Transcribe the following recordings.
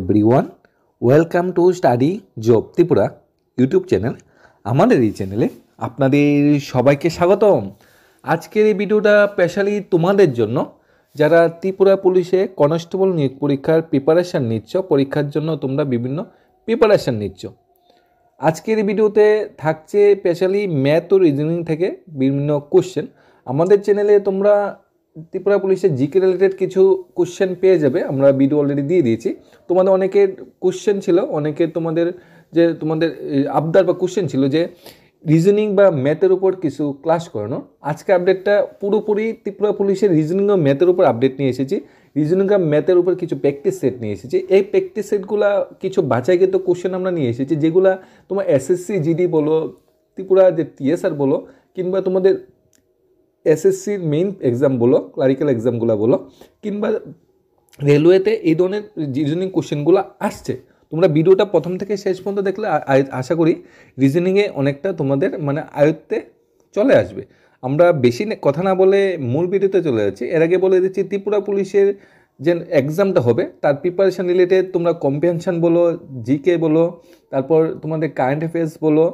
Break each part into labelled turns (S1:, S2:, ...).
S1: everyone welcome to study job Tripura YouTube channel আমাদের এই চ্যানেলে আপনাদের সবাইকে স্বাগতম আজকের এই ভিডিওটা স্পেশালি তোমাদের জন্য যারা ত্রিপুরা পুলিশে কনস্টেবল নিয়োগ পরীক্ষার প্রিপারেশান নিচ্ছ পরীক্ষার জন্য তোমরা বিভিন্ন প্রিপারেশান নিচ্ছ আজকের এই ভিডিওতে থাকছে স্পেশালি ম্যাথ ও রিজনিং থেকে বিভিন্ন কোশ্চেন আমাদের চ্যানেলে তোমরা ত্রিপুরা পুলিশের জিকে রিলেটেড কিছু কোশ্চেন পেয়ে যাবে আমরা ভিডিও অলরেডি দিয়ে দিয়েছি তোমাদের অনেকের কোশ্চেন ছিল অনেকের তোমাদের যে তোমাদের আবদার বা কোশ্চেন ছিল যে রিজনিং বা ম্যাথের উপর কিছু ক্লাস করানো আজকে আপডেটটা পুরোপুরি ত্রিপুরা পুলিশের রিজনিং ও ম্যাথের উপর আপডেট নিয়ে এসেছি রিজনিং বা ম্যাথের উপর কিছু প্র্যাকটিস সেট নিয়ে এসেছি এই প্র্যাকটিস সেটগুলো কিছু বাছাইকৃত কোশ্চেন আমরা নিয়ে এসেছি যেগুলো তোমার এসএসসি জিডি বলো ত্রিপুরা যে টিএসআর বলো কিংবা তোমাদের এসএসসির মেইন এক্সাম বলো ক্লারিক্যাল এক্সামগুলো বলো কিংবা রেলওয়েতে এই ধরনের রিজনিং কোশ্চেনগুলো আসছে তোমরা ভিডিওটা প্রথম থেকে শেষ পর্যন্ত দেখলে আশা করি রিজনিংয়ে অনেকটা তোমাদের মানে আয়ত্তে চলে আসবে আমরা বেশি কথা না বলে মূল ভিডিওতে চলে যাচ্ছি এর আগে বলে দিচ্ছি ত্রিপুরা পুলিশের যে এক্সামটা হবে তার প্রিপারেশান রিলেটেড তোমরা কম্প্রিহেনশান বলো জিকে বলো তারপর তোমাদের কারেন্ট অ্যাফেয়ার্স বলো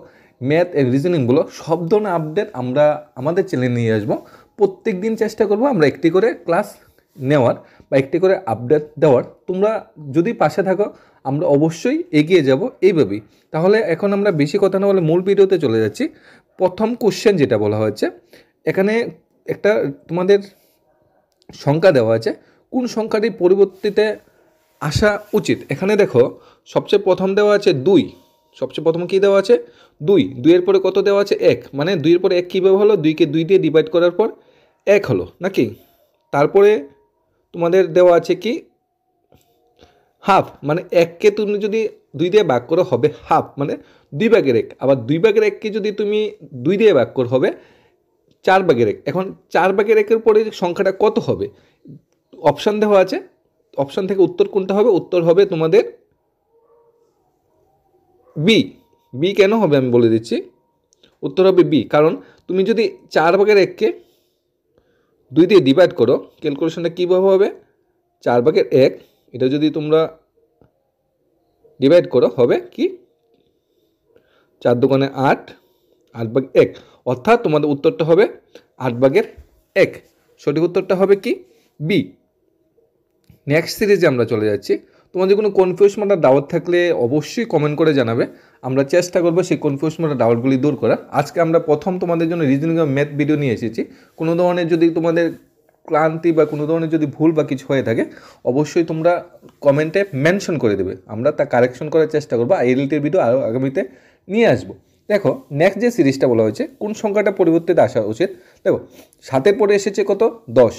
S1: ম্যাথ এর রিজনিংগুলো সব ধরনের আপডেট আমরা আমাদের চ্যানেলে নিয়ে আসবো প্রত্যেক দিন চেষ্টা করব আমরা একটি করে ক্লাস নেওয়ার বা একটি করে আপডেট দেওয়ার তোমরা যদি পাশে থাকো আমরা অবশ্যই এগিয়ে যাব এইভাবেই তাহলে এখন আমরা বেশি কথা না বলে মূল ভিডিওতে চলে যাচ্ছি প্রথম কোশ্চেন যেটা বলা হয়েছে এখানে একটা তোমাদের সংখ্যা দেওয়া আছে কোন সংখ্যাটি পরিবর্তিতে আসা উচিত এখানে দেখো সবচেয়ে প্রথম দেওয়া আছে দুই সবচেয়ে প্রথম কী দেওয়া আছে দুই দুইয়ের পরে কত দেওয়া আছে এক মানে দুইয়ের পরে এক কীভাবে হলো দুইকে দুই দিয়ে ডিভাইড করার পর এক হলো নাকি তারপরে তোমাদের দেওয়া আছে কি হাফ মানে এককে তুমি যদি দুই দিয়ে ভাগ করো হবে হাফ মানে দুই ভাগের এক আবার দুই বাঘের এককে যদি তুমি দুই দিয়ে ভাগ করো হবে চার বাঘের এক এখন চার বাঘের একের পরে সংখ্যাটা কত হবে অপশান দেওয়া আছে অপশান থেকে উত্তর কোনটা হবে উত্তর হবে তোমাদের বি বি কেন হবে আমি বলে দিচ্ছি উত্তর হবে বি কারণ তুমি যদি চার ভাগের এককে দুই দিয়ে ডিভাইড করো ক্যালকুলেশনটা কীভাবে হবে চার ভাগের এক এটা যদি তোমরা ডিভাইড করো হবে কি চার দোকানে আট আট ভাগ এক অর্থাৎ তোমাদের উত্তরটা হবে আট ভাগের এক সঠিক উত্তরটা হবে কি বি নেক্সট সিরিজে আমরা চলে যাচ্ছি তোমাদের কোনো কনফিউশন মানে ডাউট থাকলে অবশ্যই কমেন্ট করে জানাবে আমরা চেষ্টা করবো সেই কনফিউশন মানে ডাউটগুলি দূর করা আজকে আমরা প্রথম তোমাদের জন্য রিজনিং ম্যাথ ভিডিও নিয়ে এসেছি কোনো ধরনের যদি তোমাদের ক্লান্তি বা কোনো ধরনের যদি ভুল বা কিছু হয়ে থাকে অবশ্যই তোমরা কমেন্টে মেনশন করে দেবে আমরা তা কারেকশন করার চেষ্টা করবো আই এলটির ভিডিও আরও আগামীতে নিয়ে আসবো দেখো নেক্সট যে সিরিজটা বলা হয়েছে কোন সংখ্যাটা পরিবর্তিত আসা উচিত দেখো সাতের পরে এসেছে কত দশ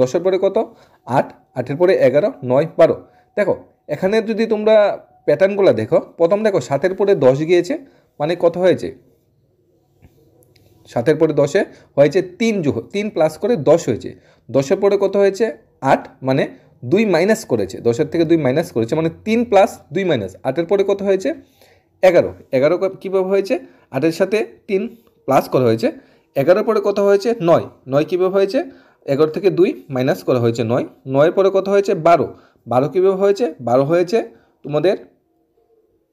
S1: দশের পরে কত আট আটের পরে এগারো নয় বারো দেখো এখানে যদি তোমরা প্যাটার্নগুলো দেখো প্রথম দেখো সাতের পরে দশ গিয়েছে মানে কত হয়েছে সাতের পরে দশে হয়েছে তিন যুহ তিন প্লাস করে দশ হয়েছে দশের পরে কত হয়েছে আট মানে দুই মাইনাস করেছে দশের থেকে দুই মাইনাস করেছে মানে তিন প্লাস দুই মাইনাস আটের পরে কত হয়েছে এগারো এগারো কীভাবে হয়েছে আটের সাথে তিন প্লাস করা হয়েছে এগারো পরে কত হয়েছে নয় নয় কীভাবে হয়েছে এগারো থেকে দুই মাইনাস করা হয়েছে নয় নয়ের পরে কত হয়েছে বারো বারো কীভাবে হয়েছে বারো হয়েছে তোমাদের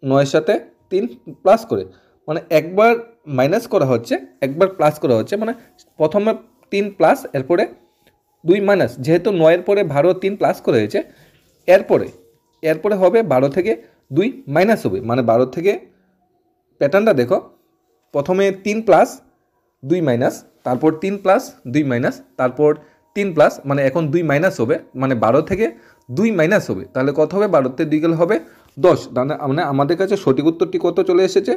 S1: নয়ের সাথে তিন প্লাস করে মানে একবার মাইনাস করা হচ্ছে একবার প্লাস করা হচ্ছে মানে প্রথমে তিন প্লাস এরপরে দুই মাইনাস যেহেতু নয়ের পরে বারো তিন প্লাস করে হয়েছে এরপরে এরপরে হবে বারো থেকে দুই মাইনাস হবে মানে বারো থেকে প্যাটার্নটা দেখো প্রথমে তিন প্লাস দুই মাইনাস তারপর তিন প্লাস দুই মাইনাস তারপর তিন প্লাস মানে এখন দুই মাইনাস হবে মানে বারো থেকে দুই মাইনাস হবে তাহলে কত হবে বারোতে দুই গেলে হবে দশ মানে আমাদের কাছে সঠিক উত্তরটি কত চলে এসেছে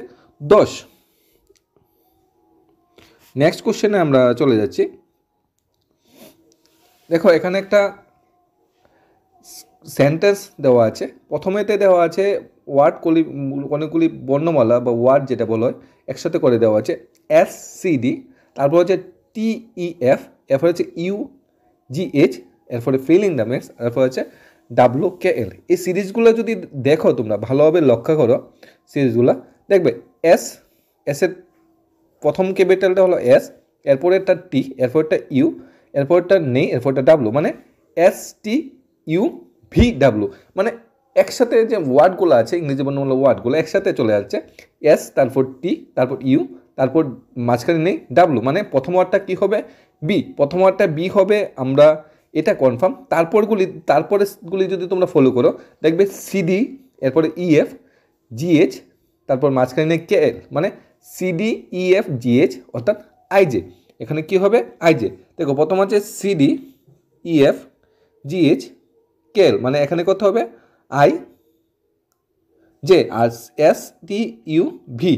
S1: দশ নেক্সট কোশ্চেনে আমরা চলে যাচ্ছি দেখো এখানে একটা সেন্টেন্স দেওয়া আছে প্রথমেতে দেওয়া আছে ওয়ার্ড কলি অনেকগুলি বর্ণমালা বা ওয়ার্ড যেটা বলা হয় একসাথে করে দেওয়া আছে এস সি ডি তারপর হচ্ছে টিই এফ e, এরপর হচ্ছে ইউ জি এইচ এরপরে ফিল ইন দ্য মেক্স এরপর হচ্ছে ডাব্লু কে এল এই সিরিজগুলো যদি দেখো তোমরা ভালোভাবে লক্ষ্য করো সিরিজগুলো দেখবে এস এসের প্রথম ক্যাপিটালটা হলো এস এরপরেরটা টি এরপরেরটা ইউ এরপরেরটা নেই এরপরটা ডাব্লু মানে S T U V W মানে একসাথে যে ওয়ার্ডগুলো আছে ইংরেজি বর্ণমূলক ওয়ার্ডগুলো একসাথে চলে যাচ্ছে এস তারপর টি তারপর ইউ তারপর মাঝখানে নেই ডাব্লু মানে প্রথম ওয়ার্ডটা কী হবে বি প্রথম ওয়ার্ডটা বি হবে আমরা এটা কনফার্ম তারপরগুলি তারপরেগুলি যদি তোমরা ফলো করো দেখবে সিডি এরপরে ইএফ e জিএইচ তারপর মাঝখানে কে এল মানে সিডি ইএফ জিএইচ অর্থাৎ আইজে এখানে কি হবে আইজে দেখো প্রথম আছে সিডি ইএফ জিএইচ এল মানে এখানে কত হবে I J R S T U V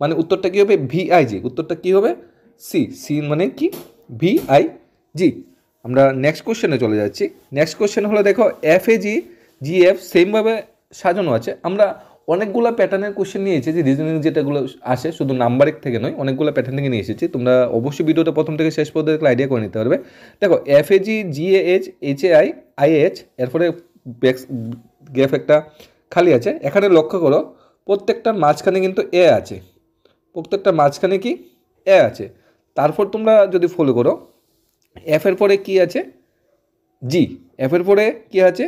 S1: মানে উত্তরটা কী হবে ভি আই জি উত্তরটা কী হবে সি সি মানে কি ভি আই জি আমরা নেক্সট কোশ্চেনে চলে যাচ্ছি নেক্সট কোশ্চেন হলো দেখো F A G G F সেমভাবে সাজানো আছে আমরা অনেকগুলো প্যাটার্নের কোশ্চেন নিয়ে এসেছি রিজনিং যেটাগুলো আসে শুধু নাম্বারিক থেকে নয় অনেকগুলো প্যাটার্ন থেকে নিয়ে এসেছি তোমরা অবশ্যই ভিডিওটা প্রথম থেকে শেষ পর্যন্ত দেখলে আইডিয়া করে নিতে পারবে দেখো F A G G A H H A I I H এরপরে গ্যাফ একটা খালি আছে এখানে লক্ষ্য করো প্রত্যেকটার মাঝখানে কিন্তু এ আছে প্রত্যেকটা মাঝখানে কি এ আছে তারপর তোমরা যদি ফলো করো এফের পরে কি আছে জি এফের পরে কি আছে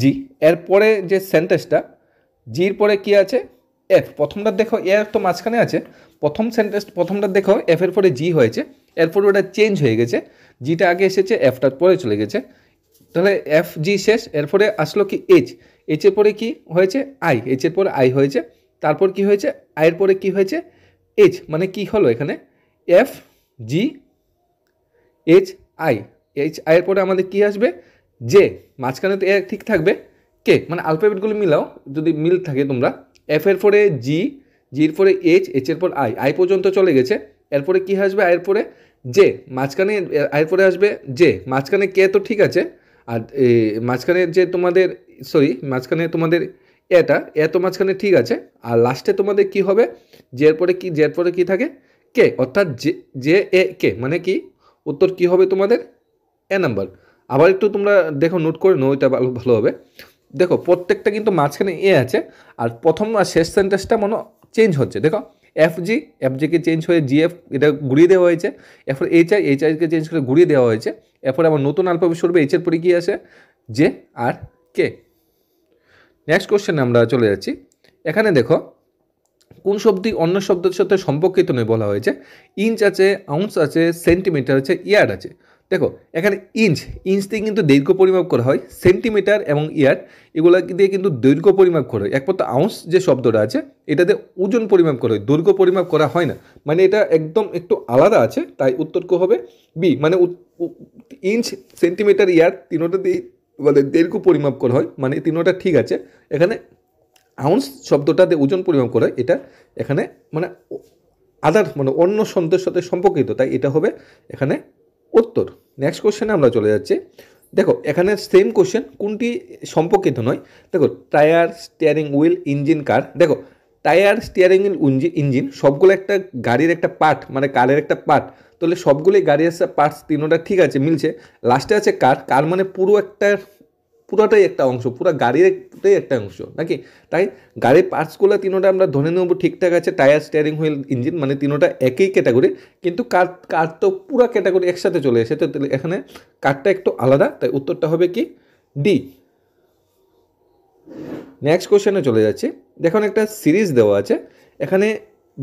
S1: জি এর পরে যে সেন্টেন্সটা জির পরে কি আছে এফ প্রথমটা দেখো এফ তো মাঝখানে আছে প্রথম সেন্টেন্স প্রথমটা দেখো এফের পরে জি হয়েছে এরপরে ওটা চেঞ্জ হয়ে গেছে জিটা আগে এসেছে এফটার পরে চলে গেছে তাহলে এফ জি শেষ এরপরে আসলো কি এইচ এইচের পরে কি হয়েছে আই এইচের পরে আই হয়েছে তারপর কি হয়েছে আয়ের পরে কি হয়েছে এইচ মানে কি হলো এখানে F G H I H I এর পরে আমাদের কি আসবে যে মাঝখানে তো এ ঠিক থাকবে কে মানে আলফাবেটগুলো মিলাও যদি মিল থাকে তোমরা এফ এর পরে জি জির পরে এইচ এইচ এর পর আই আই পর্যন্ত চলে গেছে এরপরে কি আসবে এর পরে যে মাঝখানে এর পরে আসবে যে মাঝখানে কে তো ঠিক আছে আর মাঝখানে যে তোমাদের সরি মাঝখানে তোমাদের এটা এ তো মাঝখানে ঠিক আছে আর লাস্টে তোমাদের কি হবে এর পরে কি জের পরে কি থাকে কে অর্থাৎ যে জে এ কে মানে কি উত্তর কি হবে তোমাদের এ নাম্বার আবার একটু তোমরা দেখো নোট করে নো এটা ভালো ভালো হবে দেখো প্রত্যেকটা কিন্তু মাঝখানে এ আছে আর প্রথম আর শেষ সেন্টেন্সটা মনে চেঞ্জ হচ্ছে দেখো এফ জি এফ জিকে চেঞ্জ হয়ে জিএফ এটা ঘুরিয়ে দেওয়া হয়েছে এরপর এইচ আই এইচ আইকে চেঞ্জ করে ঘুরিয়ে দেওয়া হয়েছে এরপর আবার নতুন আলফাবেট এইচ এইচের পরে কী আসে জে আর কে নেক্সট কোশ্চেনে আমরা চলে যাচ্ছি এখানে দেখো কোন শব্দই অন্য শব্দের সাথে সম্পর্কিত নয় বলা হয়েছে ইঞ্চ আছে আউন্স আছে সেন্টিমিটার আছে ইয়ার আছে দেখো এখানে ইঞ্চ ইঞ্চ দিয়ে কিন্তু দৈর্ঘ্য পরিমাপ করা হয় সেন্টিমিটার এবং ইয়ার এগুলো দিয়ে কিন্তু দৈর্ঘ্য পরিমাপ করা হয় একমাত্র আউন্স যে শব্দটা আছে এটাতে ওজন পরিমাপ করা হয় দৈর্ঘ্য পরিমাপ করা হয় না মানে এটা একদম একটু আলাদা আছে তাই উত্তর হবে বি মানে ইঞ্চ সেন্টিমিটার ইয়ার তিনোটা দিয়ে মানে দৈর্ঘ্য পরিমাপ করা হয় মানে তিনোটা ঠিক আছে এখানে আউন্স শব্দটা দিয়ে ওজন পরিমাপ করে এটা এখানে মানে আদার মানে অন্য শব্দের সাথে সম্পর্কিত তাই এটা হবে এখানে উত্তর নেক্সট কোশ্চেনে আমরা চলে যাচ্ছি দেখো এখানে সেম কোশ্চেন কোনটি সম্পর্কিত নয় দেখো tyre steering wheel engine car দেখো টায়ার স্টিয়ারিং ইঞ্জিন সবগুলো একটা গাড়ির একটা পার্ট মানে কারের একটা পার্ট তাহলে সবগুলোই গাড়ি আসছে পার্টস তিনোটা ঠিক আছে মিলছে লাস্টে আছে কার কার মানে পুরো একটা পুরোটাই একটা অংশ পুরো গাড়িরটাই একটা অংশ নাকি তাই গাড়ির পার্টসগুলো তিনোটা আমরা ধরে নেব ঠিকঠাক আছে টায়ার স্টিয়ারিং হুইল ইঞ্জিন মানে তিনোটা একই ক্যাটাগরি কিন্তু কার কার তো পুরো ক্যাটাগরি একসাথে চলে এসেছে তো এখানে কারটা একটু আলাদা তাই উত্তরটা হবে কি ডি নেক্সট কোয়েশ্চেনে চলে যাচ্ছি দেখুন একটা সিরিজ দেওয়া আছে এখানে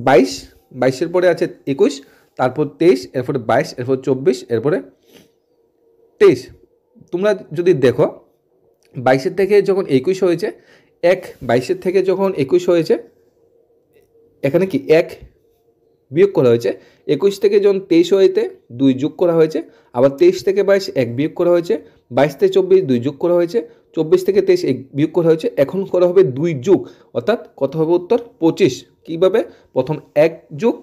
S1: বাইশ বাইশের পরে আছে একুশ তারপর তেইশ এরপরে বাইশ এরপর চব্বিশ এরপরে তেইশ তোমরা যদি দেখো বাইশের থেকে যখন একুশ হয়েছে এক বাইশের থেকে যখন একুশ হয়েছে এখানে কি এক বিয়োগ করা হয়েছে একুশ থেকে যখন তেইশ হয়েতে দুই যোগ করা হয়েছে আবার তেইশ থেকে বাইশ এক বিয়োগ করা হয়েছে বাইশ থেকে চব্বিশ দুই যোগ করা হয়েছে চব্বিশ থেকে তেইশ এক বিয়োগ করা হয়েছে এখন করা হবে দুই যুগ অর্থাৎ কত হবে উত্তর পঁচিশ কীভাবে প্রথম এক যুগ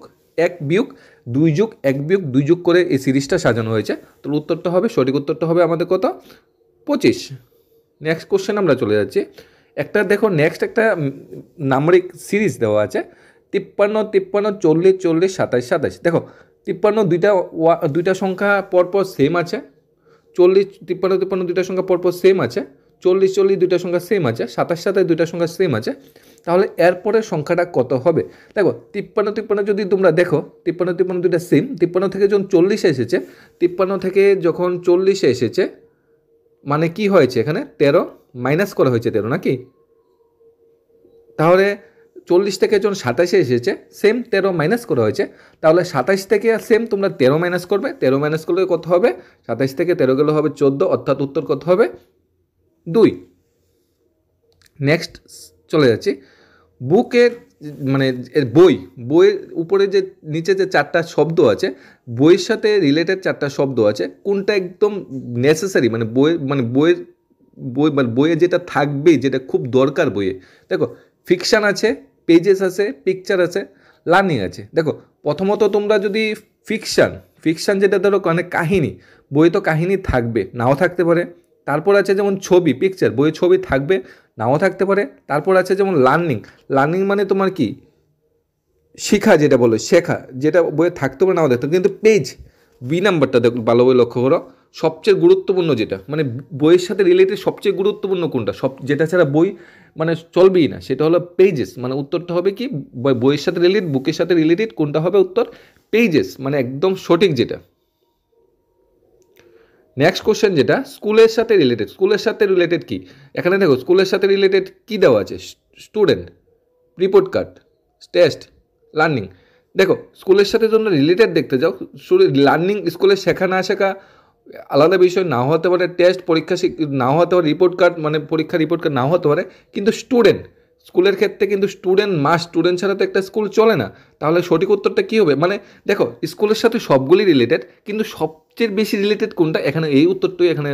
S1: এক বিয়োগ দুই যুগ এক বিয়োগ দুই যুগ করে এই সিরিজটা সাজানো হয়েছে তো উত্তরটা হবে সঠিক উত্তরটা হবে আমাদের কত পঁচিশ নেক্সট কোশ্চেন আমরা চলে যাচ্ছি একটা দেখো নেক্সট একটা নাম্বারিক সিরিজ দেওয়া আছে তিপ্পান্ন তিপ্পান্ন চল্লিশ চল্লিশ সাতাশ সাতাইশ দেখো তিপ্পান্ন দুইটা ওয়া দুইটা সংখ্যা পরপর সেম আছে চল্লিশ তিপ্পান্ন তিপ্পান্ন দুইটা সংখ্যা পরপর সেম আছে চল্লিশ চল্লিশ দুইটা সংখ্যা সেম আছে সাতাশ সাতাশ দুইটা সংখ্যা সেম আছে তাহলে এরপরে সংখ্যাটা কত হবে দেখো তিপ্পান্ন তিপ্পান্ন যদি তোমরা দেখো তিপ্পান্ন তিপ্পান্ন দুইটা সেম তিপ্পান্ন থেকে যখন চল্লিশে এসেছে তিপ্পান্ন থেকে যখন চল্লিশে এসেছে মানে কি হয়েছে এখানে তেরো মাইনাস করা হয়েছে তেরো নাকি তাহলে চল্লিশ থেকে যখন সাতাশে এসেছে সেম তেরো মাইনাস করা হয়েছে তাহলে সাতাশ থেকে সেম তোমরা তেরো মাইনাস করবে তেরো মাইনাস করলে কত হবে সাতাশ থেকে তেরো গেলে হবে চোদ্দো অর্থাৎ উত্তর কত হবে দুই নেক্সট চলে যাচ্ছি বুকের মানে বই বইয়ের উপরে যে নিচে যে চারটা শব্দ আছে বইয়ের সাথে রিলেটেড চারটা শব্দ আছে কোনটা একদম নেসেসারি মানে বইয়ের মানে বইয়ের বই মানে বইয়ে যেটা থাকবে যেটা খুব দরকার বইয়ে দেখো ফিকশান আছে পেজেস আছে পিকচার আছে লার্নিং আছে দেখো প্রথমত তোমরা যদি ফিকশান ফিকশান যেটা ধরো অনেক মানে কাহিনী বইয়ে তো কাহিনী থাকবে নাও থাকতে পারে তারপর আছে যেমন ছবি পিকচার বইয়ে ছবি থাকবে নাও থাকতে পারে তারপর আছে যেমন লার্নিং লার্নিং মানে তোমার কি শিখা যেটা বলো শেখা যেটা বইয়ে থাকতে পারে নাও থাকতে কিন্তু পেজ বি নাম্বারটা দেখো বই লক্ষ্য করো সবচেয়ে গুরুত্বপূর্ণ যেটা মানে বইয়ের সাথে রিলেটেড সবচেয়ে গুরুত্বপূর্ণ কোনটা সব যেটা ছাড়া বই মানে চলবেই না সেটা হলো পেজেস মানে উত্তরটা হবে কি বইয়ের সাথে রিলেটেড বুকের সাথে রিলেটেড কোনটা হবে উত্তর পেজেস মানে একদম সঠিক যেটা নেক্সট কোশ্চেন যেটা স্কুলের সাথে রিলেটেড স্কুলের সাথে রিলেটেড কি এখানে দেখো স্কুলের সাথে রিলেটেড কি দেওয়া আছে student report card test learning দেখো স্কুলের সাথে যদি রিলেটেড দেখতে যাও লার্নিং স্কুলে শেখা না শেখা আলাদা বিষয় নাও হতে পারে টেস্ট পরীক্ষা নাও হতে পারে রিপোর্ট কার্ড মানে পরীক্ষা রিপোর্ট কার্ড নাও হতে পারে কিন্তু স্টুডেন্ট স্কুলের ক্ষেত্রে কিন্তু স্টুডেন্ট মাস স্টুডেন্ট ছাড়া তো একটা স্কুল চলে না তাহলে সঠিক উত্তরটা কী হবে মানে দেখো স্কুলের সাথে সবগুলি রিলেটেড কিন্তু সবচেয়ে বেশি রিলেটেড কোনটা এখানে এই উত্তরটাই এখানে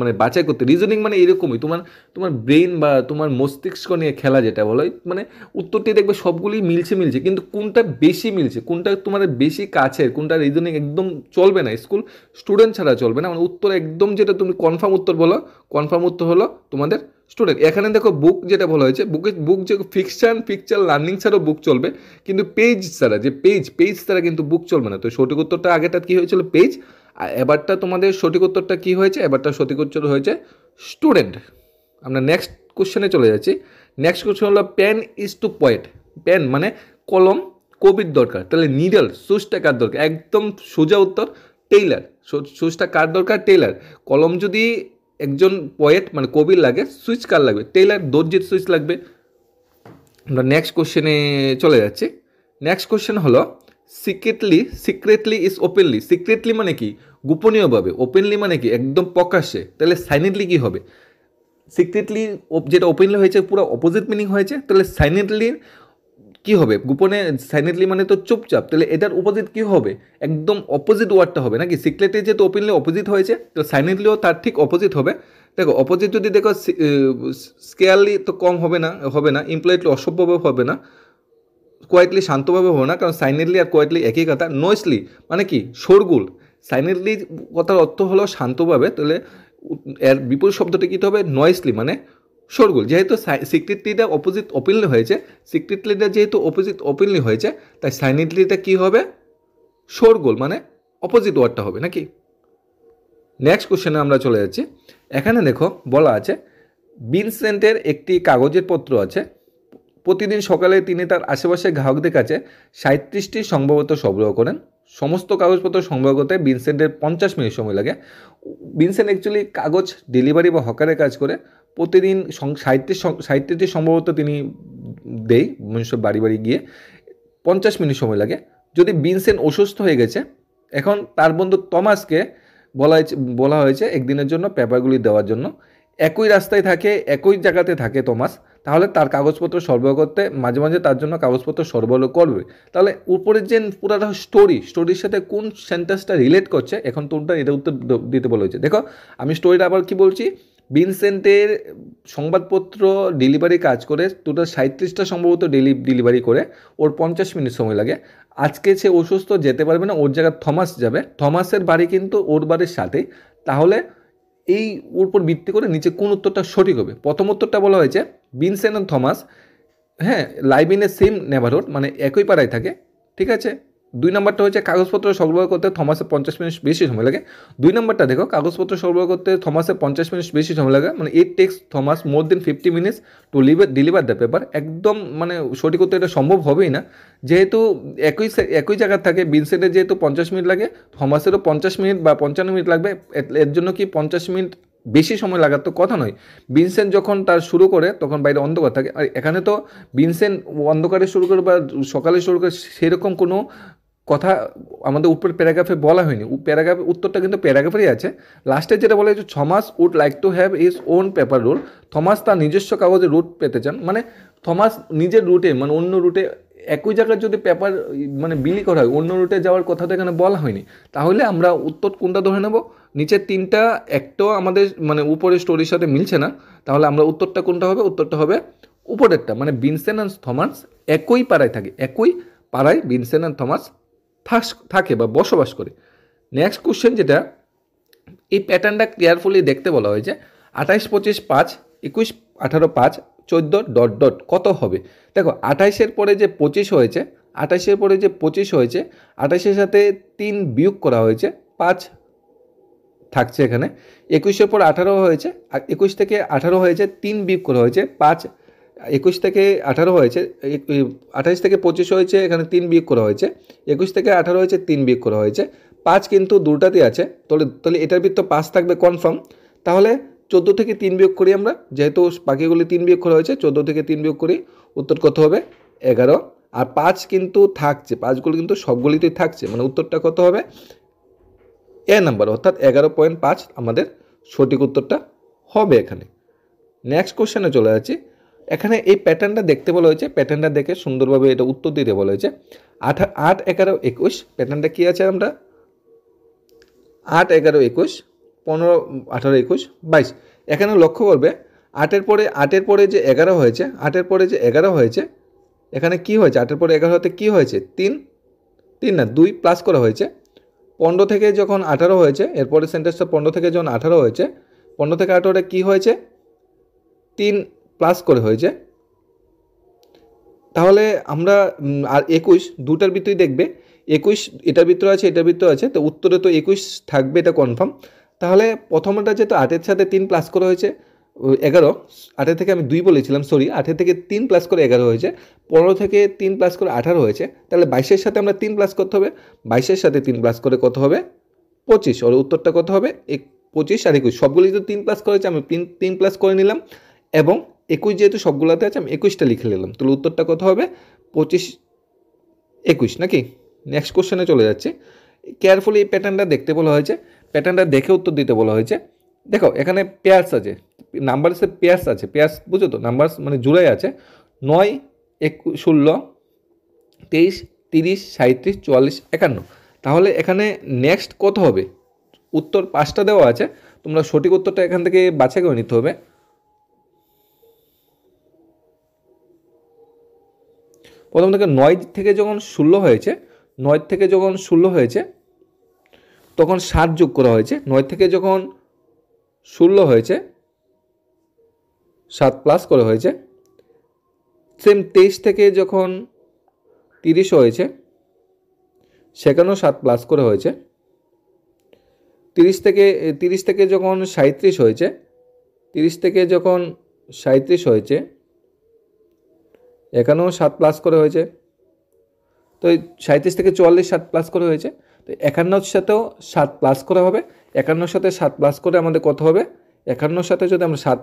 S1: মানে বাছাই করতে রিজনিং মানে এরকমই তোমার তোমার ব্রেন বা তোমার মস্তিষ্ক নিয়ে খেলা যেটা বলো মানে উত্তরটি দেখবে সবগুলি মিলছে মিলছে কিন্তু কোনটা বেশি মিলছে কোনটা তোমার বেশি কাছের কোনটা রিজনিং একদম চলবে না স্কুল স্টুডেন্ট ছাড়া চলবে না মানে উত্তর একদম যেটা তুমি কনফার্ম উত্তর বলো কনফার্ম উত্তর হলো তোমাদের স্টুডেন্ট এখানে দেখো বুক যেটা বলা হয়েছে বুকে বুক যে ফিকশান পিকচার লার্নিং ছাড়াও বুক চলবে কিন্তু পেজ ছাড়া যে পেজ পেজ ছাড়া কিন্তু বুক চলবে না তো সঠিক উত্তরটা আগেটা কী হয়েছিল পেজ আর এবারটা তোমাদের সঠিক উত্তরটা কী হয়েছে এবারটা সঠিক উত্তর হয়েছে স্টুডেন্ট আমরা নেক্সট কোশ্চেনে চলে যাচ্ছি নেক্সট কোশ্চেন হলো pen is to poet pen মানে কলম কবির দরকার তাহলে নিডল সুজটা কার দরকার একদম সোজা উত্তর টেইলার সুজটা কার দরকার টেইলার কলম যদি একজন পয়েট মানে কবির লাগে সুইচ কার লাগবে টেইলার দর্জির সুইচ লাগবে আমরা নেক্সট কোশ্চেনে চলে যাচ্ছি নেক্সট কোশ্চেন হলো secretly secretly is openly secretly মানে কি গোপনীয়ভাবে ওপেনলি মানে কি একদম প্রকাশ্যে তাহলে সাইনেটলি কি হবে সিক্রেটলি যেটা ওপেনলি হয়েছে পুরো অপোজিট মিনিং হয়েছে তাহলে সাইনেটলি কি হবে গোপনে সাইলেন্টলি মানে তো চুপচাপ তাহলে এটার অপোজিট কি হবে একদম অপোজিট ওয়ার্ডটা হবে নাকি সিক্রেটলি যেহেতু ওপেনলি অপোজিট হয়েছে তো সাইলেন্টলিও তার ঠিক অপোজিট হবে দেখো অপোজিট যদি দেখো স্কেয়ারলি তো কম হবে না হবে না ইমপ্লয়েডলি অসভ্যভাবে হবে না কোয়াইটলি শান্তভাবে হবে না কারণ সাইলেন্টলি আর কোয়াইটলি একই কথা নয়েসলি মানে কি সরগুল সাইলেন্টলি কথার অর্থ হলো শান্তভাবে তাহলে এর বিপরীত শব্দটি কী হবে নয়েসলি মানে শোরগুল যেহেতু সিক্রিটলিটা অপোজিট ওপেনলি হয়েছে সিক্রেটলিটা যেহেতু অপোজিট ওপেনলি হয়েছে তাই সাইনিটলিটা কি হবে শোরগোল মানে অপোজিট ওয়ার্ডটা হবে নাকি নেক্সট কোশ্চেনে আমরা চলে যাচ্ছি এখানে দেখো বলা আছে বিনসেন্টের একটি কাগজের পত্র আছে প্রতিদিন সকালে তিনি তার আশেপাশে গ্রাহকদের কাছে সাঁত্রিশটি সম্ভবত সংগ্রহ করেন সমস্ত কাগজপত্র সংগ্রহ করতে বিনসেন্টের পঞ্চাশ মিনিট সময় লাগে বিনসেন্ট অ্যাকচুয়ালি কাগজ ডেলিভারি বা হকারের কাজ করে প্রতিদিন সাহিত্যের যে সম্ভবত তিনি দেয় মনুষ্য বাড়ি বাড়ি গিয়ে পঞ্চাশ মিনিট সময় লাগে যদি বিনসেন অসুস্থ হয়ে গেছে এখন তার বন্ধু তমাসকে বলা হয়েছে বলা হয়েছে একদিনের জন্য পেপারগুলি দেওয়ার জন্য একই রাস্তায় থাকে একই জায়গাতে থাকে তোমাস তাহলে তার কাগজপত্র সরবরাহ করতে মাঝে মাঝে তার জন্য কাগজপত্র সরবরাহ করবে তাহলে উপরের যে পুরাটা স্টোরি স্টোরির সাথে কোন সেন্টেন্সটা রিলেট করছে এখন তোমরা এটা উত্তর দিতে বলা হয়েছে দেখো আমি স্টোরিটা আবার কি বলছি ভিনসেন্টের সংবাদপত্র ডেলিভারি কাজ করে টোটাল সাঁত্রিশটা সম্ভবত ডেলি ডেলিভারি করে ওর পঞ্চাশ মিনিট সময় লাগে আজকে সে অসুস্থ যেতে পারবে না ওর জায়গায় থমাস যাবে থমাসের বাড়ি কিন্তু ওর বাড়ির সাথেই তাহলে এই ওর উপর ভিত্তি করে নিচে কোন উত্তরটা সঠিক হবে প্রথম উত্তরটা বলা হয়েছে ভিনসেন্ট থমাস হ্যাঁ live in a same neighbourhood মানে একই পাড়ায় থাকে ঠিক আছে দুই নম্বরটা হচ্ছে কাগজপত্র সরবরাহ করতে থমাসে পঞ্চাশ মিনিট বেশি সময় লাগে দুই নম্বরটা দেখো কাগজপত্র সরবরাহ করতে থমাসে পঞ্চাশ মিনিট বেশি সময় লাগে মানে it takes Thomas more than fifty minutes to liver deliver the paper একদম মানে সঠিক করতে এটা সম্ভব হবেই না যেহেতু একই একই জায়গার থাকে বিনসেটে যেহেতু পঞ্চাশ মিনিট লাগে থমাসেরও পঞ্চাশ মিনিট বা পঞ্চান্ন মিনিট লাগবে এর জন্য কি পঞ্চাশ মিনিট বেশি সময় লাগার তো কথা নয় বিনসেন যখন তার শুরু করে তখন বাইরে অন্ধকার থাকে আর এখানে তো বিনসেন অন্ধকারে শুরু করে বা সকালে শুরু করে সেরকম কোনো কথা আমাদের উপর প্যারাগ্রাফে বলা হয়নি প্যারাগ্রাফ উত্তরটা কিন্তু প্যারাগ্রাফেই আছে লাস্টে যেটা বলা যে Thomas would like to have his own paper roll Thomas তার নিজস্ব কাগজে রুট পেতে চান মানে থমাস নিজের রুটে মানে অন্য রুটে একই জায়গায় যদি পেপার মানে বিলি করা হয় অন্য রুটে যাওয়ার কথা তো এখানে বলা হয়নি তাহলে আমরা উত্তর কোনটা ধরে নেব নিচের তিনটা একটাও আমাদের মানে উপরে স্টোরির সাথে মিলছে না তাহলে আমরা উত্তরটা কোনটা হবে উত্তরটা হবে উপরেরটা মানে বিনসেন অ্যান্ড থমাস একই পাড়ায় থাকে একই পাড়ায় বিনসেন অ্যান্ড থমাস থাকে বা বসবাস করে নেক্সট কোশ্চেন যেটা এই প্যাটার্নটা কেয়ারফুলি দেখতে বলা হয়েছে আঠাইশ পঁচিশ পাঁচ একুশ আঠারো পাঁচ চোদ্দো ডট ডট কত হবে দেখো আঠাইশের পরে যে পঁচিশ হয়েছে আঠাইশের পরে যে পঁচিশ হয়েছে আঠাইশের সাথে তিন বিয়োগ করা হয়েছে পাঁচ থাকছে এখানে একুশের পর আঠারো হয়েছে একুশ থেকে আঠারো হয়েছে তিন বিয়োগ করা হয়েছে পাঁচ একুশ থেকে আঠারো হয়েছে আঠাশ থেকে পঁচিশ হয়েছে এখানে তিন বিয়োগ করা হয়েছে একুশ থেকে আঠারো হয়েছে তিন বিয়োগ করা হয়েছে পাঁচ কিন্তু দুটাতে আছে তাহলে তাহলে এটার বৃত্ত পাঁচ থাকবে কনফার্ম তাহলে চোদ্দো থেকে তিন বিয়োগ করি আমরা যেহেতু বাকিগুলি তিন বিয়োগ করা হয়েছে চোদ্দো থেকে তিন বিয়োগ করি উত্তর কত হবে এগারো আর পাঁচ কিন্তু থাকছে পাঁচগুলো কিন্তু সবগুলিতেই থাকছে মানে উত্তরটা কত হবে এ নাম্বার অর্থাৎ এগারো পয়েন্ট পাঁচ আমাদের সঠিক উত্তরটা হবে এখানে নেক্সট কোশ্চেনে চলে যাচ্ছি এখানে এই প্যাটার্নটা দেখতে বলা হয়েছে প্যাটার্নটা দেখে সুন্দরভাবে এটা উত্তর দিতে বলা হয়েছে আট আট এগারো একুশ প্যাটার্নটা কী আছে আমরা আট এগারো একুশ পনেরো আঠারো একুশ বাইশ এখানে লক্ষ্য করবে আটের পরে আটের পরে যে এগারো হয়েছে আটের পরে যে এগারো হয়েছে এখানে কি হয়েছে আটের পরে এগারো হতে কী হয়েছে তিন তিন না দুই প্লাস করা হয়েছে পনেরো থেকে যখন আঠারো হয়েছে এরপরে সেন্টেন্সটা পনেরো থেকে যখন আঠারো হয়েছে পনেরো থেকে আঠারোটা কী হয়েছে তিন প্লাস করে হয়েছে তাহলে আমরা আর একুশ দুটার ভিতরেই দেখবে একুশ এটার ভিতরে আছে এটার ভিতরে আছে তো উত্তরে তো একুশ থাকবে এটা কনফার্ম তাহলে প্রথমটা যেহেতু আটের সাথে তিন প্লাস করা হয়েছে এগারো আটের থেকে আমি দুই বলেছিলাম সরি আটের থেকে তিন প্লাস করে এগারো হয়েছে পনেরো থেকে তিন প্লাস করে আঠারো হয়েছে তাহলে বাইশের সাথে আমরা তিন প্লাস করতে হবে বাইশের সাথে তিন প্লাস করে কত হবে পঁচিশ ওর উত্তরটা কত হবে এক পঁচিশ আর একুশ সবগুলি তো তিন প্লাস করেছে আমি তিন তিন প্লাস করে নিলাম এবং একুশ যেহেতু সবগুলোতে আছে আমি একুশটা লিখে নিলাম তাহলে উত্তরটা কত হবে পঁচিশ একুশ নাকি নেক্সট কোশ্চেনে চলে যাচ্ছি কেয়ারফুলি এই প্যাটার্নটা দেখতে বলা হয়েছে প্যাটার্নটা দেখে উত্তর দিতে বলা হয়েছে দেখো এখানে পেয়ার্স আছে নাম্বারসের পেয়ার্স আছে পেয়ার্স বুঝো তো নাম্বারস মানে জুড়াই আছে নয় একুশ ষোলো তেইশ তিরিশ সাঁত্রিশ চুয়াল্লিশ একান্ন তাহলে এখানে নেক্সট কত হবে উত্তর পাঁচটা দেওয়া আছে তোমরা সঠিক উত্তরটা এখান থেকে বাছাই করে নিতে হবে প্রথম থেকে নয় থেকে যখন ষোলো হয়েছে নয় থেকে যখন ষোলো হয়েছে তখন সাত যোগ করা হয়েছে নয় থেকে যখন ষোলো হয়েছে সাত প্লাস করা হয়েছে সেম তেইশ থেকে যখন তিরিশ হয়েছে সেখানেও সাত প্লাস করে হয়েছে তিরিশ থেকে তিরিশ থেকে যখন সাঁত্রিশ হয়েছে তিরিশ থেকে যখন সাঁত্রিশ হয়েছে এখানেও সাত প্লাস করে হয়েছে তো সাঁত্রিশ থেকে চুয়াল্লিশ সাত প্লাস করে হয়েছে তো একান্নর সাথেও সাত প্লাস করা হবে একান্নর সাথে সাত প্লাস করে আমাদের কত হবে একান্নর সাথে যদি আমরা সাত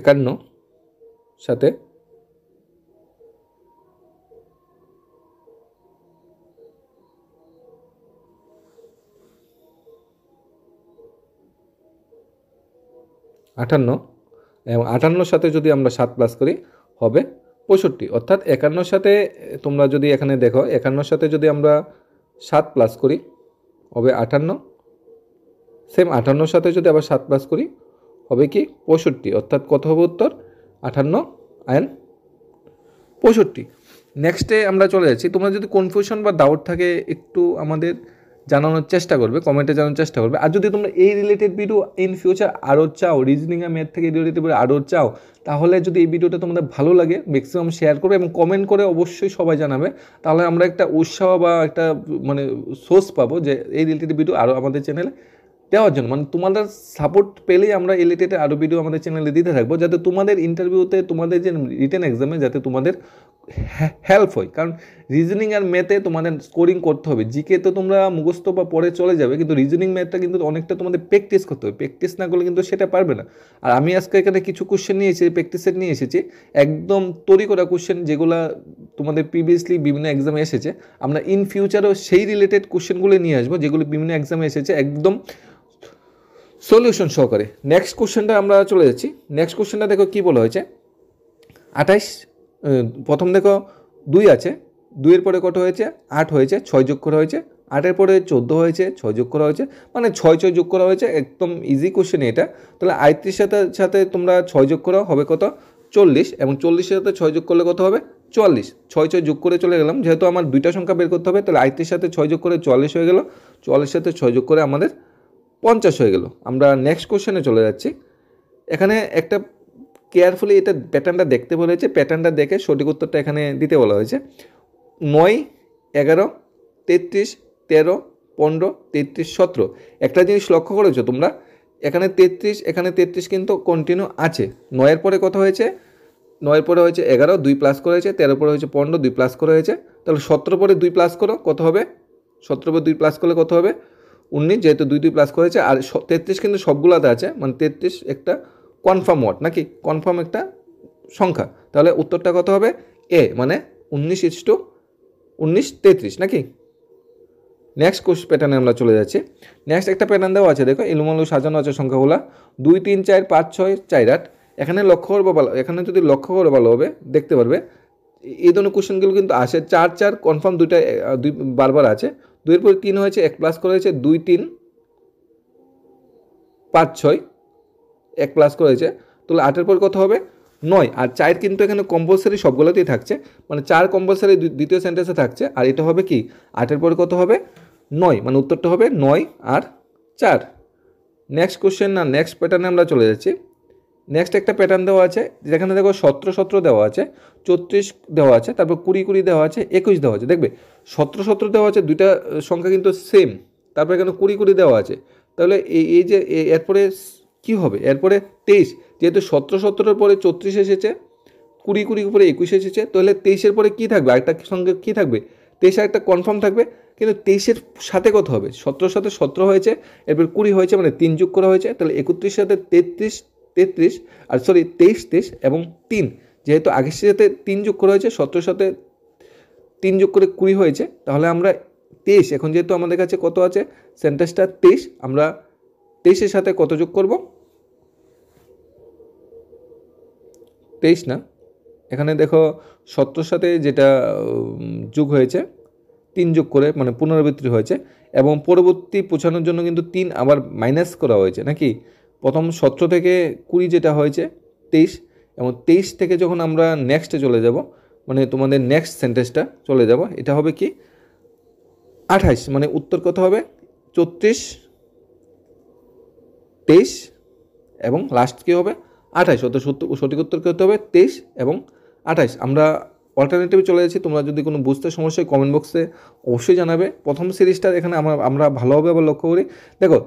S1: একান্ন সাথে আটান্ন এবং আটান্নর সাথে যদি আমরা সাত প্লাস করি হবে পঁয়ষট্টি অর্থাৎ একান্নর সাথে তোমরা যদি এখানে দেখো একান্নর সাথে যদি আমরা সাত প্লাস করি হবে আটান্ন সেম আটান্নর সাথে যদি আবার সাত প্লাস করি হবে কি পঁয়ষট্টি অর্থাৎ কত হবে উত্তর আটান্ন অ্যান্ড পঁয়ষট্টি নেক্সটে আমরা চলে যাচ্ছি তোমরা যদি কনফিউশন বা ডাউট থাকে একটু আমাদের জানানোর চেষ্টা করবে কমেন্টে জানানোর চেষ্টা করবে আর যদি তোমরা এই রিলেটেড ভিডিও ইন ফিউচার আরও চাও রিজনিং আর মেথ থেকে রিলেটেড ভিডিও আরও চাও তাহলে যদি এই ভিডিওটা তোমাদের ভালো লাগে ম্যাক্সিমাম শেয়ার করবে এবং কমেন্ট করে অবশ্যই সবাই জানাবে তাহলে আমরা একটা উৎসাহ বা একটা মানে সোর্স পাবো যে এই রিলেটেড ভিডিও আরও আমাদের চ্যানেলে দেওয়ার জন্য মানে তোমাদের সাপোর্ট পেলেই আমরা রিলেটেড আরও ভিডিও আমাদের চ্যানেলে দিতে থাকবো যাতে তোমাদের ইন্টারভিউতে তোমাদের যে রিটেন এক্সামে যাতে তোমাদের হেল্প হয় কারণ রিজনিং আর ম্যাথে তোমাদের স্কোরিং করতে হবে জিকে তো তোমরা মুখস্থ বা পরে চলে যাবে কিন্তু রিজনিং ম্যাথটা কিন্তু অনেকটা তোমাদের প্র্যাকটিস করতে হবে প্র্যাকটিস না করলে কিন্তু সেটা পারবে না আর আমি আজকে এখানে কিছু কোশ্চেন নিয়ে এসেছি প্র্যাকটিসের নিয়ে এসেছি একদম তৈরি করা কোশ্চেন যেগুলো তোমাদের প্রিভিয়াসলি বিভিন্ন এক্সামে এসেছে আমরা ইন ফিউচারও সেই রিলেটেড কোশ্চেনগুলো নিয়ে আসবো যেগুলো বিভিন্ন এক্সামে এসেছে একদম সলিউশন সহকারে নেক্সট কোশ্চেনটা আমরা চলে যাচ্ছি নেক্সট কোশ্চেনটা দেখো কী বলা হয়েছে আঠাইশ প্রথম দেখো দুই আছে দুইয়ের পরে কত হয়েছে আট হয়েছে ছয় যোগ করা হয়েছে আটের পরে চোদ্দো হয়েছে ছয় যোগ করা হয়েছে মানে ছয় ছয় যোগ করা হয়েছে একদম ইজি কোশ্চেন এটা তাহলে আয়ত্রিশ সাথে সাথে তোমরা ছয় যোগ করা হবে কত চল্লিশ এবং চল্লিশের সাথে ছয় যোগ করলে কত হবে চুয়াল্লিশ ছয় ছয় যোগ করে চলে গেলাম যেহেতু আমার দুইটা সংখ্যা বের করতে হবে তাহলে আয়ত্রিশ সাথে ছয় যোগ করে চুয়াল্লিশ হয়ে গেল চুয়াল্লিশ সাথে ছয় যোগ করে আমাদের পঞ্চাশ হয়ে গেল আমরা নেক্সট কোশ্চেনে চলে যাচ্ছি এখানে একটা কেয়ারফুলি এটা প্যাটার্নটা দেখতে বলা হয়েছে প্যাটার্নটা দেখে সঠিক উত্তরটা এখানে দিতে বলা হয়েছে নয় এগারো তেত্রিশ তেরো পনেরো তেত্রিশ সতেরো একটা জিনিস লক্ষ্য করেছো তোমরা এখানে তেত্রিশ এখানে তেত্রিশ কিন্তু কন্টিনিউ আছে নয়ের পরে কথা হয়েছে নয়ের পরে হয়েছে এগারো দুই প্লাস করে হয়েছে তেরো পরে হয়েছে পনেরো দুই প্লাস করে হয়েছে তাহলে সতেরো পরে দুই প্লাস করো কত হবে সতেরো পরে দুই প্লাস করলে কত হবে উনিশ যেহেতু দুই দুই প্লাস করেছে আর তেত্রিশ কিন্তু সবগুলোতে আছে মানে তেত্রিশ একটা কনফার্ম ওয়ার্ড নাকি কনফার্ম একটা সংখ্যা তাহলে উত্তরটা কত হবে এ মানে উনিশ ইস টু উনিশ তেত্রিশ নাকি নেক্সট কোশ প্যাটার্নে আমরা চলে যাচ্ছি নেক্সট একটা প্যাটার্ন দেওয়া আছে দেখো এলুমালু সাজানো আছে সংখ্যাগুলো দুই তিন চার পাঁচ ছয় চার আট এখানে লক্ষ্য করবো ভালো এখানে যদি লক্ষ্য করে ভালো হবে দেখতে পারবে এই ধরনের কোশ্চেনগুলো কিন্তু আসে চার চার কনফার্ম দুইটা দুই বারবার আছে দুইয়ের পরে তিন হয়েছে এক প্লাস করা হয়েছে দুই তিন পাঁচ ছয় এক প্লাস করেছে তাহলে আটের পর কত হবে নয় আর চায়ের কিন্তু এখানে কম্পালসারি সবগুলোতেই থাকছে মানে চার কম্পালসারি দ্বিতীয় সেন্টেন্সে থাকছে আর এটা হবে কি আটের পর কত হবে নয় মানে উত্তরটা হবে নয় আর চার নেক্সট কোশ্চেন না নেক্সট প্যাটার্নে আমরা চলে যাচ্ছি নেক্সট একটা প্যাটার্ন দেওয়া আছে যেখানে দেখো সতেরো সতেরো দেওয়া আছে চৌত্রিশ দেওয়া আছে তারপর কুড়ি কুড়ি দেওয়া আছে একুশ দেওয়া আছে দেখবে সতেরো সতেরো দেওয়া আছে দুইটা সংখ্যা কিন্তু সেম তারপর এখানে কুড়ি কুড়ি দেওয়া আছে তাহলে এই এই যে এরপরে কি হবে এরপরে তেইশ যেহেতু সতেরো সতেরোর পরে চৌত্রিশ এসেছে কুড়ি কুড়ির উপরে একুশ এসেছে তাহলে তেইশের পরে কী থাকবে একটা সঙ্গে কী থাকবে তেইশে একটা কনফার্ম থাকবে কিন্তু তেইশের সাথে কত হবে সতেরোর সাথে সতেরো হয়েছে এরপর কুড়ি হয়েছে মানে তিন যুগ করা হয়েছে তাহলে একত্রিশের সাথে তেত্রিশ তেত্রিশ আর সরি তেইশ তেইশ এবং তিন যেহেতু আগের সাথে তিন যুগ করা হয়েছে সতেরোর সাথে তিন যুগ করে কুড়ি হয়েছে তাহলে আমরা তেইশ এখন যেহেতু আমাদের কাছে কত আছে সেন্টেন্সটা তেইশ আমরা তেইশের সাথে কত যোগ করবো তেইশ না এখানে দেখো সত্তর সাথে যেটা যুগ হয়েছে তিন যোগ করে মানে পুনরাবৃত্তি হয়েছে এবং পরবর্তী পৌঁছানোর জন্য কিন্তু তিন আবার মাইনাস করা হয়েছে নাকি প্রথম সত্র থেকে কুড়ি যেটা হয়েছে তেইশ এবং তেইশ থেকে যখন আমরা নেক্সটে চলে যাব মানে তোমাদের নেক্সট সেন্টেন্সটা চলে যাব এটা হবে কি আঠাইশ মানে উত্তর কত হবে চত্রিশ তেইশ এবং লাস্ট কী হবে আঠাইশ সত্য সঠিক কী হতে হবে তেইশ এবং আঠাইশ আমরা অল্টারনেটিভে চলে যাচ্ছি তোমরা যদি কোনো বুঝতে সমস্যা কমেন্ট বক্সে অবশ্যই জানাবে প্রথম সিরিজটা এখানে আমরা আমরা ভালোভাবে আবার লক্ষ্য করি দেখো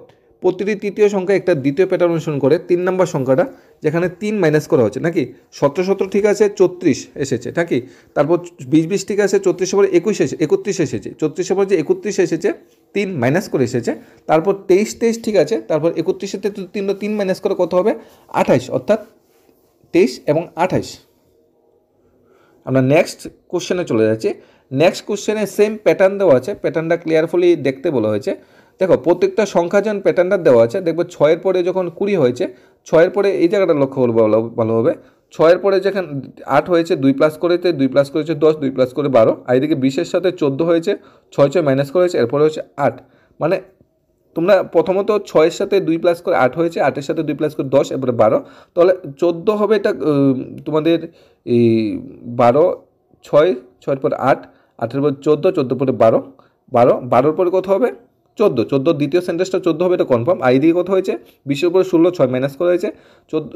S1: প্রতিটি তৃতীয় সংখ্যা একটা দ্বিতীয় প্যাটার্ন অনুসরণ করে তিন নম্বর সংখ্যাটা যেখানে তিন মাইনাস করা হচ্ছে নাকি সতেরো সতেরো ঠিক আছে চৌত্রিশ এসেছে নাকি তারপর বিশ বিশ ঠিক আছে চত্রিশ সবার একুশ এসে একত্রিশ এসেছে চত্রিশ সবার যে একত্রিশ এসেছে তিন মাইনাস করে এসেছে তারপর তেইশ তেইশ ঠিক আছে তারপর একত্রিশে তিনটা তিন মাইনাস করে কত হবে আঠাইশ অর্থাৎ তেইশ এবং আঠাইশ আমরা নেক্সট কোশ্চেনে চলে যাচ্ছি নেক্সট কোশ্চেনে সেম প্যাটার্ন দেওয়া আছে প্যাটার্নটা ক্লিয়ারফুলি দেখতে বলা হয়েছে দেখো প্রত্যেকটা সংখ্যা যেন প্যাটার্নটা দেওয়া আছে দেখবো ছয়ের পরে যখন কুড়ি হয়েছে ছয়ের পরে এই জায়গাটা লক্ষ্য করবো ভালোভাবে ছয়ের পরে যেখানে আট হয়েছে দুই প্লাস করেতে দুই প্লাস করেছে দশ দুই প্লাস করে বারো আর এদিকে বিশের সাথে চোদ্দো হয়েছে ছয় ছয় মাইনাস করেছে এরপরে হচ্ছে আট মানে তোমরা প্রথমত ছয়ের সাথে দুই প্লাস করে আট হয়েছে আটের সাথে দুই প্লাস করে দশ এরপরে বারো তাহলে চোদ্দো হবে এটা তোমাদের এই বারো ছয় ছয়ের পর আট আটের পর চোদ্দো চোদ্দো পরে বারো বারো বারোর পরে কত হবে চোদ্দো চোদ্দোর দ্বিতীয় সেন্টেন্সটা চোদ্দো হবে এটা কনফার্ম আই দিয়ে কথা হয়েছে বিশ্বের উপরে ষোলো ছয় মাইনাস করা হয়েছে চোদ্দ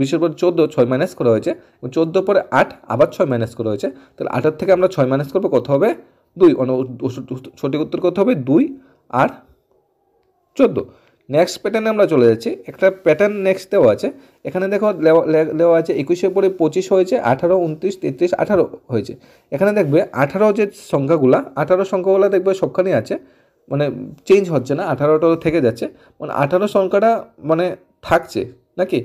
S1: বিশ্বের উপরে চোদ্দো ছয় মাইনাস করা হয়েছে চোদ্দো পরে আট আবার ছয় মাইনাস করা হয়েছে তাহলে আটের থেকে আমরা ছয় মাইনাস করবো কত হবে দুই সঠিক উত্তর কত হবে দুই আর চোদ্দো নেক্সট প্যাটার্নে আমরা চলে যাচ্ছি একটা প্যাটার্ন নেক্সট দেওয়া আছে এখানে দেখো দেওয়া আছে একুশের পরে পঁচিশ হয়েছে আঠারো উনত্রিশ তেত্রিশ আঠারো হয়েছে এখানে দেখবে আঠারো যে সংখ্যাগুলা আঠারো সংখ্যাগুলো দেখবে সবখানেই আছে মানে চেঞ্জ হচ্ছে না আঠারোটা থেকে যাচ্ছে মানে আঠারো সংখ্যাটা মানে থাকছে নাকি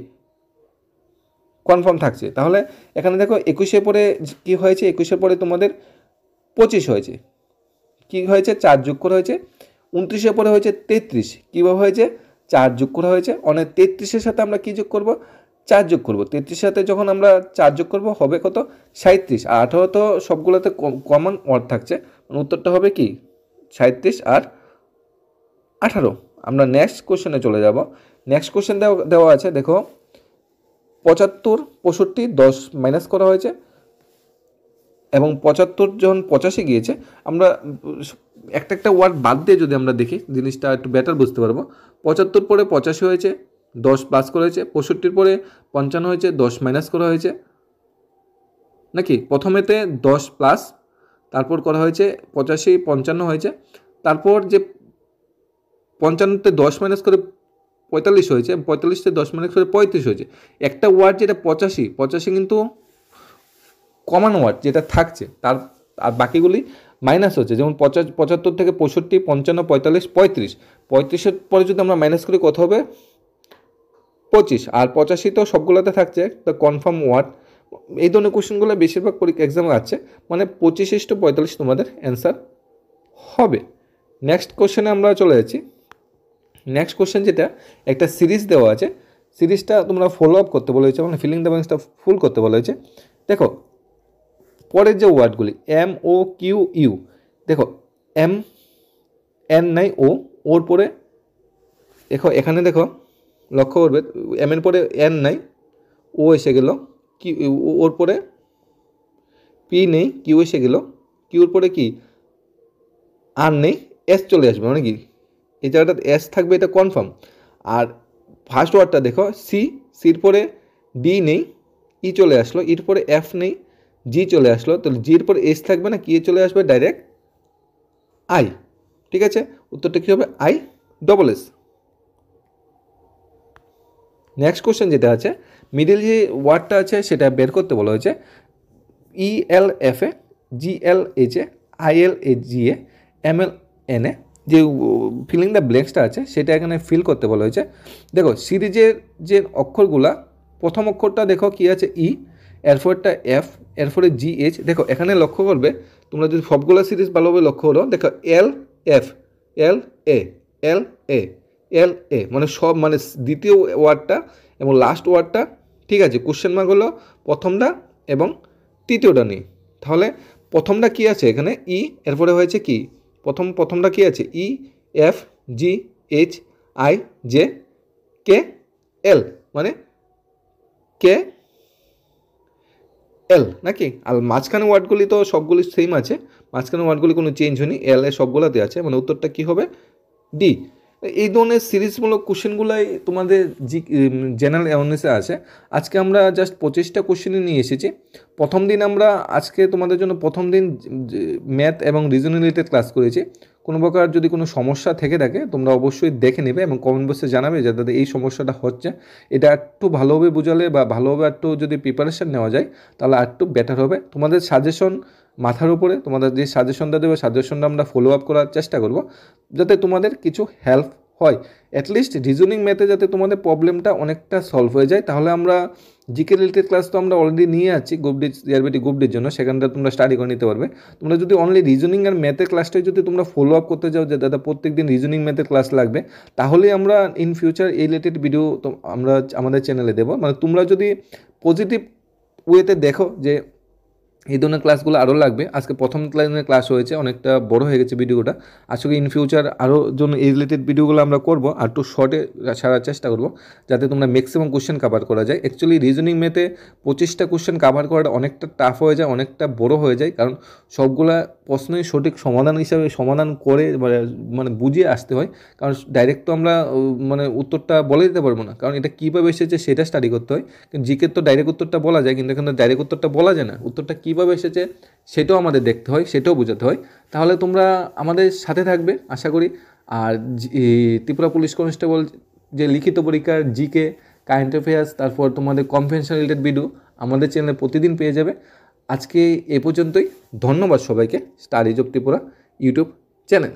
S1: কনফার্ম থাকছে তাহলে এখানে দেখো একুশে পরে কি হয়েছে একুশে পরে তোমাদের পঁচিশ হয়েছে কি হয়েছে চার যোগ করে হয়েছে উনত্রিশে পরে হয়েছে তেত্রিশ কীভাবে হয়েছে চার যোগ করা হয়েছে অনেক মানে তেত্রিশের সাথে আমরা কী যোগ করব চার যোগ করব তেত্রিশের সাথে যখন আমরা চার যোগ করবো হবে কত সাঁত্রিশ আর আঠারো তো সবগুলোতে কমন ওয়ার্ড থাকছে মানে উত্তরটা হবে কি সাঁত্রিশ আর আঠারো আমরা নেক্সট কোয়েশনে চলে যাব নেক্সট কোশ্চেন দেওয়া আছে দেখো পঁচাত্তর পঁয়ষট্টি দশ মাইনাস করা হয়েছে এবং পঁচাত্তর যখন পঁচাশি গিয়েছে আমরা একটা একটা ওয়ার্ড বাদ দিয়ে যদি আমরা দেখি জিনিসটা একটু বেটার বুঝতে পারবো পঁচাত্তর পরে পঁচাশি হয়েছে দশ প্লাস করা হয়েছে পঁয়ষট্টির পরে পঞ্চান্ন হয়েছে দশ মাইনাস করা হয়েছে নাকি প্রথমেতে দশ প্লাস তারপর করা হয়েছে পঁচাশি পঞ্চান্ন হয়েছে তারপর যে পঞ্চান্নতে দশ মাইনাস করে পঁয়তাল্লিশ হয়েছে পঁয়তাল্লিশতে দশ মাইনাস করে পঁয়ত্রিশ হয়েছে একটা ওয়ার্ড যেটা পঁচাশি পঁচাশি কিন্তু কমন ওয়ার্ড যেটা থাকছে তার আর বাকিগুলি মাইনাস হচ্ছে যেমন পঁচা পঁচাত্তর থেকে পঁয়ষট্টি পঞ্চান্ন পঁয়তাল্লিশ পঁয়ত্রিশ পঁয়ত্রিশের পরে যদি আমরা মাইনাস করি কত হবে পঁচিশ আর পঁচাশি তো সবগুলোতে থাকছে তো কনফার্ম ওয়ার্ড এই ধরনের কোশ্চেনগুলো বেশিরভাগ পরীক্ষা এক্সামে আছে মানে পঁচিশ ইস্টু পঁয়তাল্লিশ তোমাদের অ্যান্সার হবে নেক্সট কোশ্চেনে আমরা চলে যাচ্ছি নেক্সট কোশ্চেন যেটা একটা সিরিজ দেওয়া আছে সিরিজটা তোমরা ফলো আপ করতে বলা হয়েছে মানে ফিলিং দ্য ব্যাংকসটা ফুল করতে বলা হয়েছে দেখো পরের যে ওয়ার্ডগুলি এম ও কিউ ইউ দেখো এম এন নাই ও ওর পরে দেখো এখানে দেখো লক্ষ্য করবে এম এর পরে এন নাই ও এসে গেল কি ওর পরে পি নেই কিউ এসে গেল কিউর পরে কি আর নেই এস চলে আসবে মানে কি এই জায়গাটা এস থাকবে এটা কনফার্ম আর ফার্স্ট ওয়ার্ডটা দেখো সি সির পরে ডি নেই ই e চলে আসলো ইর e পরে এফ নেই জি চলে আসলো তাহলে জির পরে এস থাকবে না কি চলে আসবে ডাইরেক্ট আই ঠিক আছে উত্তরটা কী হবে I double S next question যেটা আছে মিডিল যে ওয়ার্ডটা আছে সেটা বের করতে বলা হয়েছে E L F A G L H A I L A G A M L N A যে ফিলিং দ্য ব্ল্যাঙ্কসটা আছে সেটা এখানে ফিল করতে বলা হয়েছে দেখো সিরিজের যে অক্ষরগুলা প্রথম অক্ষরটা দেখো কি আছে ই e, এরপরটা এফ এরপরে জি এইচ দেখো এখানে লক্ষ্য করবে তোমরা যদি সবগুলো সিরিজ ভালোভাবে লক্ষ্য করো দেখো এল এফ এল এ এল এ এল এ মানে সব মানে দ্বিতীয় ওয়ার্ডটা এবং লাস্ট ওয়ার্ডটা ঠিক আছে কোশ্চেন মার্ক হলো প্রথমটা এবং তৃতীয়টা নেই তাহলে প্রথমটা কি আছে এখানে ই e, এরপরে হয়েছে কি প্রথম প্রথমটা কি আছে E F G H I J K L মানে কে এল নাকি আর মাঝখানে ওয়ার্ডগুলি তো সবগুলি সেম আছে মাঝখানে ওয়ার্ডগুলি কোনো চেঞ্জ হয়নি এল এ সবগুলোতে আছে মানে উত্তরটা কি হবে ডি এই ধরনের সিরিজমূলক কোশ্চেনগুলাই তোমাদের জি জেনারেল অ্যাওয়ারনেসে আছে আজকে আমরা জাস্ট পঁচিশটা কোশ্চেনই নিয়ে এসেছি প্রথম দিন আমরা আজকে তোমাদের জন্য প্রথম দিন ম্যাথ এবং রিজন রিলেটেড ক্লাস করেছি কোনো প্রকার যদি কোনো সমস্যা থেকে থাকে তোমরা অবশ্যই দেখে নেবে এবং কমেন্ট বক্সে জানাবে যে দাদা এই সমস্যাটা হচ্ছে এটা একটু ভালোভাবে বোঝালে বা ভালোভাবে একটু যদি প্রিপারেশান নেওয়া যায় তাহলে একটু বেটার হবে তোমাদের সাজেশন মাথার উপরে তোমাদের যে সাজেশনটা দেবে সাজেশনটা আমরা ফলো আপ করার চেষ্টা করব যাতে তোমাদের কিছু হেল্প হয় অ্যাটলিস্ট রিজনিং ম্যাথে যাতে তোমাদের প্রবলেমটা অনেকটা সলভ হয়ে যায় তাহলে আমরা জিকে রিলেটেড ক্লাস তো আমরা অলরেডি নিয়ে আছি গ্রুপডি জিআরবিটি গ্রুপডির জন্য সেখানটা তোমরা স্টাডি করে নিতে পারবে তোমরা যদি অনলি রিজনিং আর ম্যাথের ক্লাসটাই যদি তোমরা ফলো আপ করতে যাও যে দাদা প্রত্যেক দিন রিজনিং ম্যাথের ক্লাস লাগবে তাহলে আমরা ইন ফিউচার এই রিলেটেড ভিডিও আমরা আমাদের চ্যানেলে দেবো মানে তোমরা যদি পজিটিভ ওয়েতে দেখো যে এই ধরনের ক্লাসগুলো আরও লাগবে আজকে প্রথম লাইনের ক্লাস হয়েছে অনেকটা বড় হয়ে গেছে ভিডিওটা আজকে ইন ফিউচার আরও জন্য এই রিলেটেড ভিডিওগুলো আমরা করবো আর একটু শর্টে সারার চেষ্টা করব যাতে তোমরা ম্যাক্সিমাম কোশ্চেন কাভার করা যায় অ্যাকচুয়ালি রিজনিং মেতে পঁচিশটা কোশ্চেন কাভার করাটা অনেকটা টাফ হয়ে যায় অনেকটা বড় হয়ে যায় কারণ সবগুলা প্রশ্নের সঠিক সমাধান হিসাবে সমাধান করে মানে, মানে বুঝিয়ে আসতে হয় কারণ ডাইরেক্ট তো আমরা মানে উত্তরটা বলে দিতে পারবো না কারণ এটা কীভাবে এসেছে সেটা স্টাডি করতে হয় জিকের তো ডাইরেক্ট উত্তরটা বলা যায় কিন্তু এখানে ডাইরেক্ট উত্তরটা বলা যায় না উত্তরটা কীভাবে এসেছে সেটাও আমাদের দেখতে হয় সেটাও বোঝাতে হয় তাহলে তোমরা আমাদের সাথে থাকবে আশা করি আর ত্রিপুরা পুলিশ কনস্টেবল যে লিখিত পরীক্ষার জিকে কারেন্ট অ্যাফেয়ার্স তারপর তোমাদের কনভেনশন রিলেটেড ভিডিও আমাদের চ্যানেলে প্রতিদিন পেয়ে যাবে আজকে এ পর্যন্তই ধন্যবাদ সবাইকে studies of Tripura YouTube channel